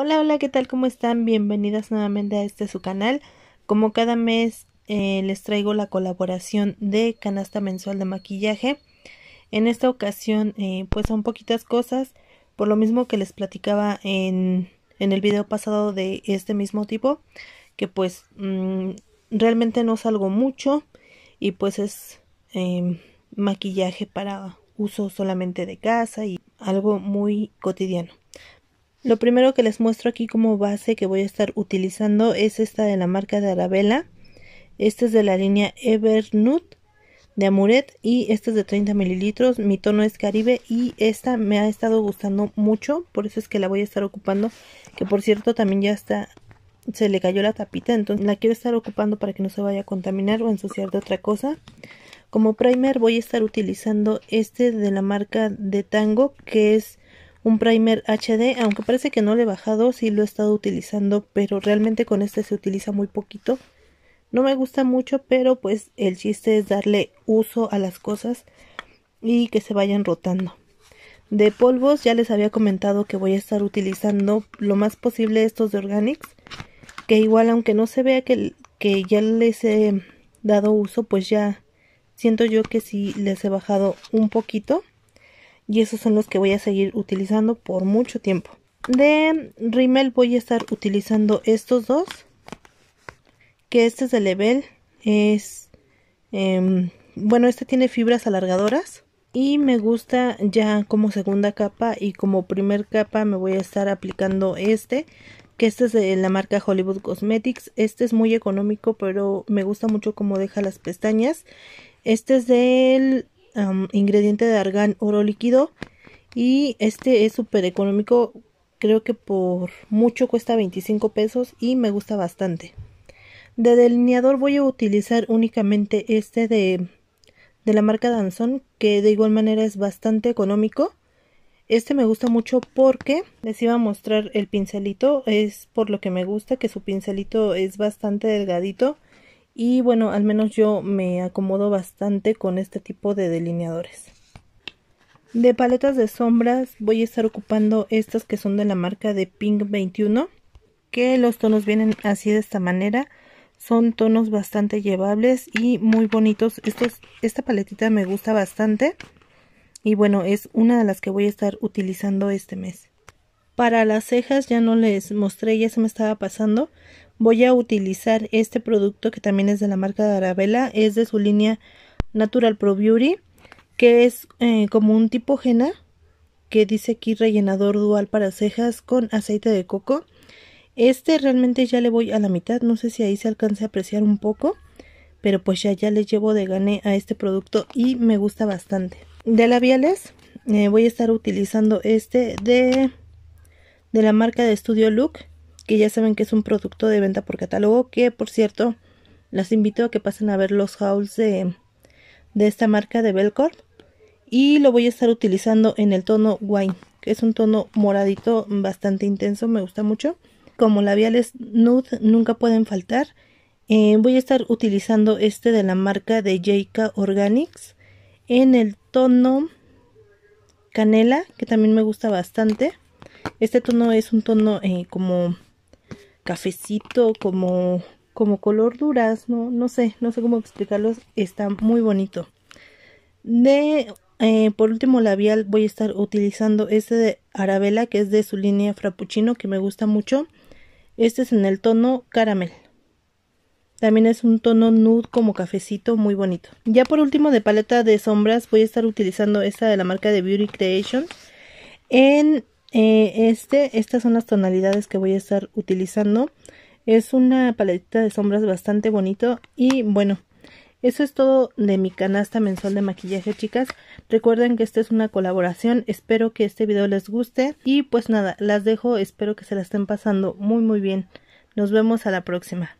Hola, hola, ¿qué tal? ¿Cómo están? Bienvenidas nuevamente a este su canal. Como cada mes eh, les traigo la colaboración de canasta mensual de maquillaje. En esta ocasión eh, pues son poquitas cosas, por lo mismo que les platicaba en, el video pasado de este mismo tipo, que pues mm, realmente no salgo mucho y pues es em, maquillaje para uso solamente de casa y algo muy cotidiano. Lo primero que les muestro aquí como base que voy a estar utilizando es esta de la marca de Arabella. Esta es de la línea evernut de Amuret y esta es de 30 mililitros. Mi tono es Caribe y esta me ha estado gustando mucho, por eso es que la voy a estar ocupando. Que por cierto también ya está, se le cayó la tapita, entonces la quiero estar ocupando para que no se vaya a contaminar o ensuciar de otra cosa. Como primer voy a estar utilizando este de la marca de Tango que es un primer HD, aunque parece que no le he bajado, sí lo he estado utilizando, pero realmente con este se utiliza muy poquito. No me gusta mucho, pero pues el chiste es darle uso a las cosas y que se vayan rotando. De polvos ya les había comentado que voy a estar utilizando lo más posible estos de Organics, que igual aunque no se vea que, que ya les he dado uso, pues ya siento yo que sí les he bajado un poquito y esos son los que voy a seguir utilizando por mucho tiempo. De Rimel voy a estar utilizando estos dos, que este es de level, es, em, bueno, este tiene fibras alargadoras y me gusta ya como segunda capa y como primer capa me voy a estar aplicando este que este es de la marca Hollywood Cosmetics este es muy económico pero me gusta mucho cómo deja las pestañas este es del ingrediente de argán oro líquido y este es súper económico creo que por mucho cuesta 25 pesos y me gusta bastante de delineador voy a utilizar únicamente este de, de la marca Danzón que de igual manera es bastante económico este me gusta mucho porque les iba a mostrar el pincelito, es por lo que me gusta que su pincelito es bastante delgadito y bueno, al menos yo me acomodo bastante con este tipo de delineadores. De paletas de sombras voy a estar ocupando estas que son de la marca de Pink 21, que los tonos vienen así de esta manera. Son tonos bastante llevables y muy bonitos. esta paletita me gusta bastante y bueno, es una de las que voy a estar utilizando este mes. Para las cejas ya no les mostré, ya se me estaba pasando. Voy a utilizar este producto que también es de la marca de Arabella. Es de su línea Natural Pro Beauty. Que es eh, como un tipo henna. Que dice aquí rellenador dual para cejas con aceite de coco. Este realmente ya le voy a la mitad. No sé si ahí se alcance a apreciar un poco. Pero pues ya, ya le llevo de gané a este producto y me gusta bastante. De labiales eh, voy a estar utilizando este de de la marca de Studio Look, que ya saben que es un producto de venta por catálogo, que por cierto, las invito a que pasen a ver los hauls de, esta marca de Belcor. Y lo voy a estar utilizando en el tono Wine, que es un tono moradito bastante intenso, me gusta mucho. Como labiales nude nunca pueden faltar. Eh, voy a estar utilizando este de la marca de J.K. Organics en el tono canela, que también me gusta bastante. Este tono es un tono eh, como cafecito, como, como color durazno, no sé, no sé cómo explicarlos, está muy bonito. De, eh, por último labial voy a estar utilizando este de Arabella, que es de su línea Frappuccino, que me gusta mucho. Este es en el tono caramel. También es un tono nude como cafecito muy bonito. Ya por último de paleta de sombras voy a estar utilizando esta de la marca de Beauty Creation en eh, este, estas son las tonalidades que voy a estar utilizando. Es una paleta de sombras bastante bonito y bueno, eso es todo de mi canasta mensual de maquillaje, chicas. Recuerden que esta es una colaboración. Espero que este video les guste. Y pues nada, las dejo. Espero que se la estén pasando muy, muy bien. Nos vemos a la próxima.